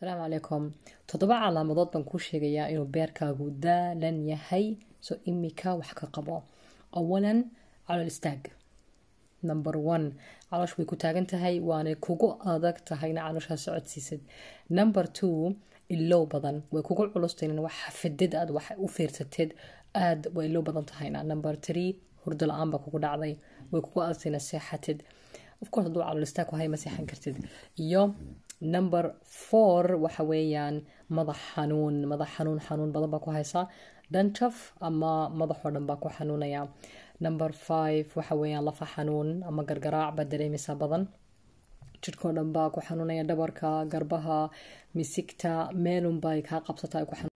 asalaamu calaykum toddoba calaamadood baan kuu sheegayaa inuu beerkaagu daalan yahay soo imika wax ka qabo awalan calool istaag number one caloosh way ku taagan tahay waanay kugu adag tahayna calooshaa socodsiisad number two ilow badan way kugu culustaynan wax xafidid aad wax u fiirsateed aad way ilow badan tahayna number three hurdo la-aan baa kugu dhacday way kugu adagtayna seexatid of course calool istaag ku hay ma seexan kartid iyo number four waxa weeyaan madax xanuun madax xanuun xanuun badan baa ku haysa dhanjaf ama madaxoo dhan baa ku xanuunaya number five waxa weeyaan lafa xanuun ama gargaraac baa dareemaysa badan jidhkoo dhan baa ku xanuunaya dhabarka garbaha misigta meelunbay kaa qabsata ay ku xanuun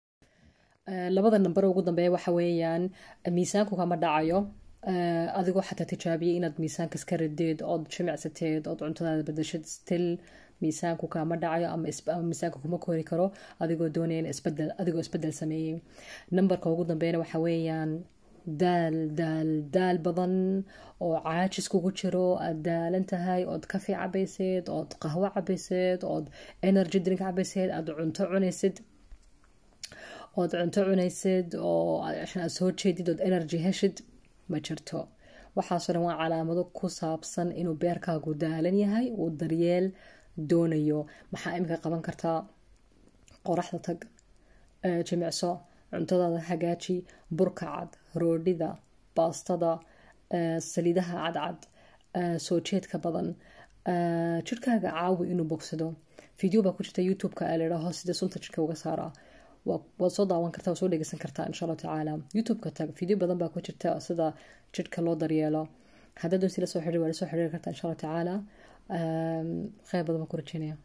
eh, labada namber ugu dambeeya waxa weeyaan miisaanku kama dhacayo adigoo xataa tijaabiyay inaad miisaanka iska radeed ood jimicsateed ood cuntadaada badashad stil miisaanku kaama dhacayo ama miisaanka kuma kori karo adigoo doonaya in adigoo isbedel sameeyey nambarka ugu dambeyna waxaa weeyaan daal daal daal badan oo caajis kugu jiro aad daalan tahay ood kafe cabayseed ood qahwo cabayseed ood energy drink cabayseed aad cunto cunaysid ood cunto cunaysid oo soo jeedid ood energy heshid ma jirto waxaasoo dhan waa calaamado ku saabsan inuu beerkaagu daalan yahay uu daryeel doonayo maxaa iminka qaban kartaa qoraxda tag jimicso cuntadaada hagaaji burka cad roodhida baastada saliidaha cadcad soo jeedka badan jirkaaga caawi inuu bogsado video baa ku jirta youtube-ka aa ladhaaho sida sunta jirka uga saaraa waad soo daawan kartaa waa soo dhegeysan kartaa insha allahu tacaala youtubeka tag video badan baa ku jirta sida jidhka loo daryeelo haddaad doonsi lasoo soo xidhir waa la soo kartaa insha allahu tacaala ehm, kheyr badan baan ku rajeynaya